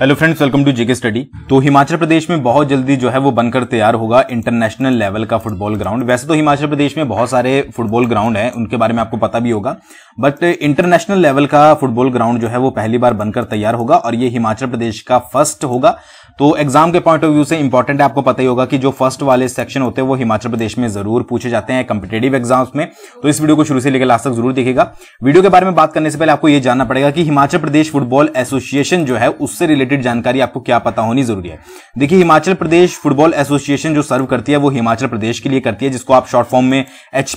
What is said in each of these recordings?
hello friends welcome to GK study तो हिमाचल प्रदेश में बहुत जल्दी जो है वो बनकर तैयार होगा इंटरनेशनल लेवल का फुटबॉल ग्राउंड वैसे तो हिमाचल प्रदेश में बहुत सारे फुटबॉल ग्राउंड हैं उनके बारे में आपको पता भी होगा बट इंटरनेशनल लेवल का फुटबॉल ग्राउंड जो है वो पहली बार बनकर तैयार होगा और ये हिमाचल प्रदेश का फर्स्ट होगा तो एग्जाम के पॉइंट ऑफ व्यू से इंपॉर्टेंट है आपको पता ही होगा कि जो फर्स्ट वाले सेक्शन होते हैं वो हिमाचल प्रदेश में जरूर पूछे जाते हैं कंपिटेटिव एग्जाम्स में तो इस वीडियो को शुरू से लेकर लास्ट तक जरूर देखेगा वीडियो के बारे में बात करने से पहले आपको यह जानना पड़ेगा कि हिमाचल प्रदेश फुटबॉल एसोसिएशन जो है उससे रिलेटेड जानकारी आपको क्या पता होनी जरूरी है देखिए हिमाचल प्रदेश फुटबॉल एसोसिएशन जो सर्व करती है वो हिमाचल प्रदेश के लिए करती है जिसको आप शॉर्ट फॉर्म में एच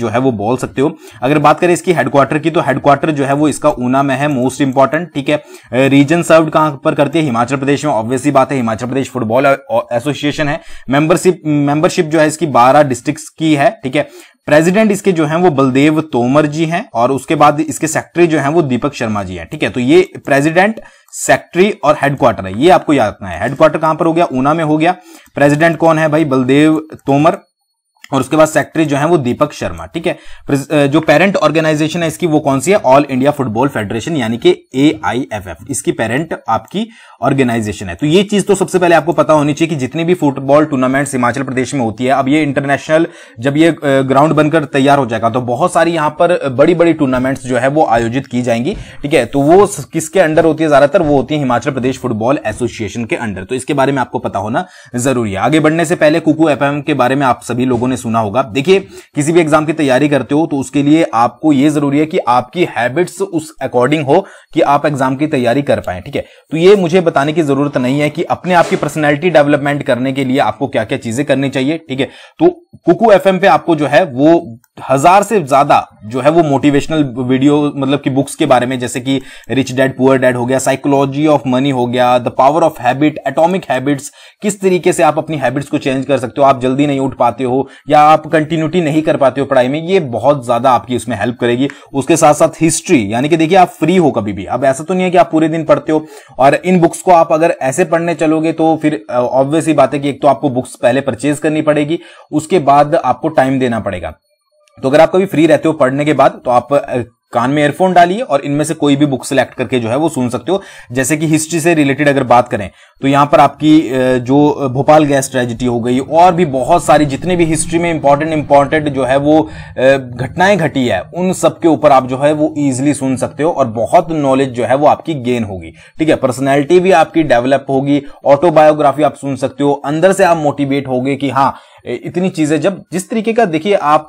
जो है वो बोल सकते हो अगर बात करें इसकी हेडक्वार्टर की तो हेडक्वार्टर जो है वो इसका ऊना में है मोस्ट इंपॉर्टेंट ठीक है रीजन सर्व कहां पर करती है हिमाचल प्रदेश में ऑब्वियस ऑब्वियस ही बात है हिमाचल प्रदेश फुटबॉल एसोसिएशन है मेंबरशिप मेंबरशिप जो है इसकी 12 डिस्ट्रिक्ट्स की है ठीक है प्रेसिडेंट इसके जो हैं वो बलदेव तोमर जी हैं और उसके बाद इसके सेक्रेटरी जो हैं वो दीपक शर्मा जी हैं ठीक है तो ये प्रेसिडेंट सेक्रेटरी और हेडक्वार्टर है ये आपको याद रखना है हेडक्वार्टर कहां पर हो गया ऊना में हो गया प्रेसिडेंट कौन है भाई बलदेव तोमर और उसके बाद सेक्रेटरी जो है वो दीपक शर्मा ठीक है जो पेरेंट ऑर्गेनाइजेशन है इसकी वो कौन सी है ऑल इंडिया फुटबॉल फेडरेशन यानी कि ए आई एफ एफ इसकी पेरेंट आपकी ऑर्गेनाइजेशन है तो ये चीज तो सबसे पहले आपको पता होनी चाहिए कि जितनी भी फुटबॉल टूर्नामेंट्स हिमाचल प्रदेश में होती है अब ये इंटरनेशनल जब ये ग्राउंड बनकर तैयार हो जाएगा तो बहुत सारी यहां पर बड़ी बड़ी टूर्नामेंट्स जो है वो आयोजित की जाएंगी ठीक है तो वो किसके अंडर होती है ज्यादातर वो होती है हिमाचल प्रदेश फुटबॉल एसोसिएशन के अंडर तो इसके बारे में आपको पता होना जरूरी है आगे बढ़ने से पहले कुकू एफ के बारे में आप सभी लोगों ने आपने सुना होगा देखिए किसी भी एग्जाम की तैयारी करते हो तो उसके लिए आपको यह जरूरी है कि आपकी हैबिट्स उस अकॉर्डिंग हो कि आप एग्जाम की तैयारी कर पाए ठीक है तो ये मुझे बताने की जरूरत नहीं है कि अपने आपकी पर्सनैलिटी डेवलपमेंट करने के लिए आपको क्या क्या चीजें करनी चाहिए ठीक है तो कुकू एफ पे आपको जो है वो हजार से ज्यादा जो है वो मोटिवेशनल वीडियो मतलब कि बुक्स के बारे में जैसे कि रिच डैड पुअर डैड हो गया साइकोलॉजी ऑफ मनी हो गया the power of habit atomic habits किस तरीके से आप अपनी हैबिट्स को चेंज कर सकते हो आप जल्दी नहीं उठ पाते हो या आप कंटिन्यूटी नहीं कर पाते हो पढ़ाई में ये बहुत ज्यादा आपकी उसमें हेल्प करेगी उसके साथ साथ हिस्ट्री यानी कि देखिए आप फ्री हो कभी भी अब ऐसा तो नहीं है कि आप पूरे दिन पढ़ते हो और इन बुक्स को आप अगर ऐसे पढ़ने चलोगे तो फिर ऑब्वियस ही बात है कि एक तो आपको बुक्स पहले परचेज करनी पड़ेगी उसके बाद आपको टाइम देना पड़ेगा तो अगर आप कभी फ्री रहते हो पढ़ने के बाद तो आप कान में एयरफोन डालिए और इनमें से कोई भी बुक सिलेक्ट करके जो है वो सुन सकते हो जैसे कि हिस्ट्री से रिलेटेड अगर बात करें तो यहां पर आपकी जो भोपाल गैस ट्रेजिडी हो गई और भी बहुत सारी जितने भी हिस्ट्री में इंपॉर्टेंट इंपॉर्टेंट जो है वो घटनाएं घटी है उन सब के ऊपर आप जो है वो इजिली सुन सकते हो और बहुत नॉलेज जो है वो आपकी गेन होगी ठीक है पर्सनैलिटी भी आपकी डेवलप होगी ऑटोबायोग्राफी आप सुन सकते हो अंदर से आप मोटिवेट हो कि हाँ इतनी चीजें जब जिस तरीके का देखिए आप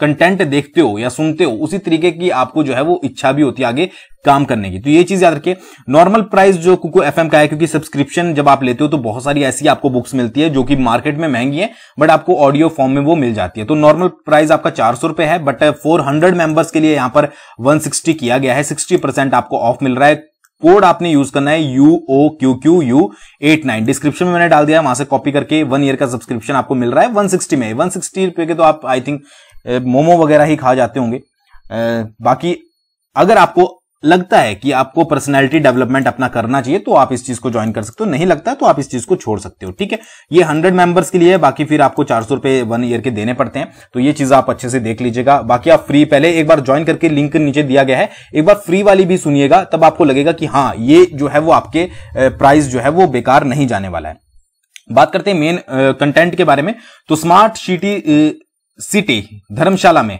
कंटेंट देखते हो या सुनते हो उसी तरीके की आपको जो है वो इच्छा भी होती है आगे काम करने की तो ये चीज याद रखिए नॉर्मल प्राइस जो कुको एफएम का है क्योंकि सब्सक्रिप्शन जब आप लेते हो तो बहुत सारी ऐसी आपको बुक्स मिलती है जो कि मार्केट में महंगी है बट आपको ऑडियो फॉर्म में वो मिल जाती है तो नॉर्मल प्राइस आपका चार सौ रुपए है बट फोर हंड्रेड मेंबर्स के लिए यहां पर वन सिक्सटी किया गया है सिक्सटी परसेंट आपको ऑफ मिल रहा है कोड आपने यूज करना है U O Q Q U eight nine description में मैंने डाल दिया वहां से कॉपी करके वन ईयर का सब्सक्रिप्शन आपको मिल रहा है वन सिक्सटी में वन सिक्सटी रुपए के तो आप आई थिंक मोमो वगैरह ही खा जाते होंगे बाकी अगर आपको लगता है कि आपको पर्सनैलिटी डेवलपमेंट अपना करना चाहिए तो आप इस चीज को ज्वाइन कर सकते हो नहीं लगता है तो आप इस चीज को छोड़ सकते हो ठीक है ये हंड्रेड मेंबर्स के लिए है बाकी फिर आपको चार सौ रुपए वन ईयर के देने पड़ते हैं तो ये चीज आप अच्छे से देख लीजिएगा बाकी आप फ्री पहले एक बार ज्वाइन करके लिंक नीचे दिया गया है एक बार फ्री वाली भी सुनिएगा तब आपको लगेगा कि हाँ ये जो है वो आपके प्राइस जो है वो बेकार नहीं जाने वाला है बात करते हैं मेन कंटेंट के बारे में तो स्मार्ट सिटी सिटी धर्मशाला में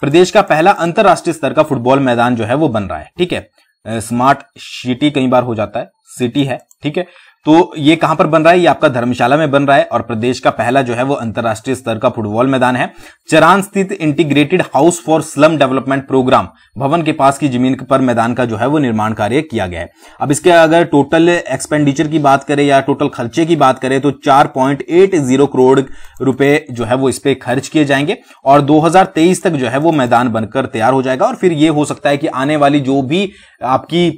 प्रदेश का पहला अंतर्राष्ट्रीय स्तर का फुटबॉल मैदान जो है वो बन रहा है ठीक है स्मार्ट सिटी कई बार हो जाता है सिटी है ठीक है तो ये कहां पर बन रहा है ये आपका धर्मशाला में बन रहा है और प्रदेश का पहला जो है वो अंतर्राष्ट्रीय स्तर का फुटबॉल मैदान है चरान स्थित integrated house for slum development programme भवन के पास की जमीन पर मैदान का जो है वो निर्माण कार्य किया गया है अब इसके अगर टोटल एक्सपेंडिचर की बात करें या टोटल खर्चे की बात करें तो चार करोड़ रुपए जो है वो इस पर खर्च किए जाएंगे और दो तक जो है वो मैदान बनकर तैयार हो जाएगा और फिर ये हो सकता है कि आने वाली जो भी आपकी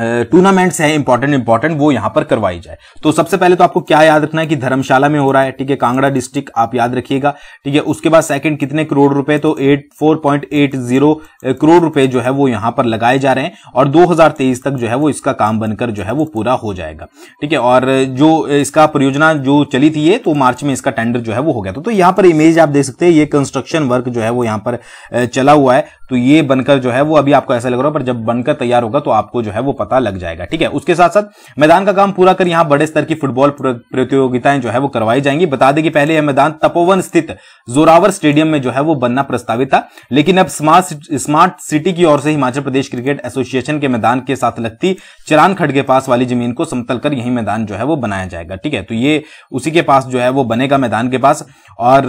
टूर्नामेंट्स हैं इंपॉर्टेंट इंपॉर्टेंट वो यहां पर करवाई जाए तो सबसे पहले तो आपको क्या याद रखना है कि धर्मशाला में हो रहा है ठीक है कांगड़ा डिस्ट्रिक्ट आप याद रखिएगा ठीक है उसके बाद सेकंड कितने करोड़ रुपए तो eight four point eight zero crore रुपए जो है वो यहां पर लगाए जा रहे हैं और दो तक जो है वो इसका काम बनकर जो है वो पूरा हो जाएगा ठीक है और जो इसका परियोजना जो चली थी ये तो मार्च में इसका टेंडर जो है वो हो गया था तो यहां पर इमेज आप देख सकते हैं ये कंस्ट्रक्शन वर्क जो है वो यहां पर चला हुआ है तो ये बनकर जो है वो अभी आपको ऐसा लग रहा है पर जब बनकर तैयार होगा तो आपको जो है वो पता लग जाएगा ठीक है उसके साथ साथ मैदान का काम पूरा कर यहाँ बड़े स्तर की फुटबॉल प्रतियोगिताएं जो है वो करवाई जाएंगी बता दें कि पहले यह मैदान तपोवन स्थित जोरावर स्टेडियम में जो है वो बनना प्रस्तावित था लेकिन अब स्मार्ट स्मार्ट सिटी की ओर से हिमाचल प्रदेश क्रिकेट एसोसिएशन के मैदान के साथ लगती चरान खड़ के पास वाली जमीन को समतल कर यही मैदान जो है वो बनाया जाएगा ठीक है तो ये उसी के पास जो है वो बनेगा मैदान के पास और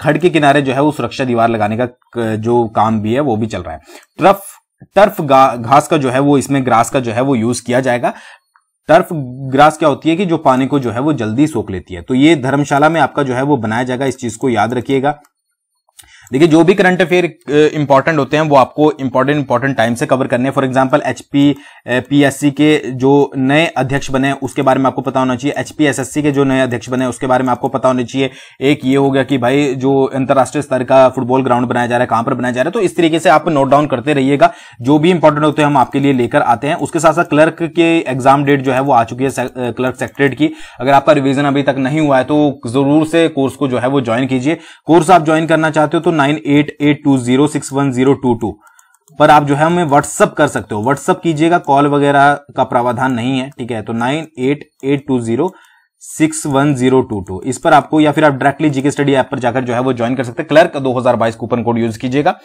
खड़ के किनारे जो है वो सुरक्षा दीवार लगाने का जो काम भी है वो भी चल रहा है टर्फ टर्फ घास का जो है वो इसमें ग्रास का जो है वो यूज किया जाएगा टर्फ ग्रास क्या होती है कि जो पानी को जो है वो जल्दी सोख लेती है तो ये धर्मशाला में आपका जो है वो बनाया जाएगा इस चीज को याद रखिएगा देखिए जो भी करंट अफेयर इंपॉर्टेंट होते हैं वो आपको इंपॉर्टेंट इंपॉर्टेंट टाइम से कवर करने हैं फॉर एग्जाम्पल एचपी पीएससी के जो नए अध्यक्ष बने हैं उसके बारे में आपको पता होना चाहिए एचपीएसएससी के जो नए अध्यक्ष बने हैं उसके बारे में आपको पता होना चाहिए एक ये हो गया कि भाई जो अंतर्राष्ट्रीय स्तर का फुटबॉल ग्राउंड बनाया जा रहा है कहां पर बनाया जा रहा है तो इस तरीके से आप नोट डाउन करते रहिएगा जो भी इंपॉर्टेंट होते हैं हम आपके लिए लेकर आते हैं उसके साथ साथ क्लर्क के एग्जाम डेट जो है वो आ चुकी है क्लर्क सेक्रेट की अगर आपका रिविजन अभी तक नहीं हुआ है तो जरूर से कोर्स को जो है वो ज्वाइन कीजिए कोर्स आप ज्वाइन करना चाहते हो तो पर आप जो है हमें व्हाट्सअप कर सकते हो व्हाट्सअप कीजिएगा कॉल वगैरह का प्रावधान नहीं है ठीक है तो nine eight eight two zero six one zero two two इस पर आपको या फिर आप डायरेक्टली जीके स्टडी ऐप पर जाकर जो है वो ज्वाइन कर सकते हैं क्लर्क 2022 कूपन कोड यूज कीजिएगा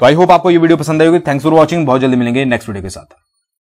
तो आई होप आपको ये वीडियो पसंद आएगी थैंक्स फॉर वॉचिंग बहुत जल्दी मिलेंगे नेक्स्ट वीडियो के साथ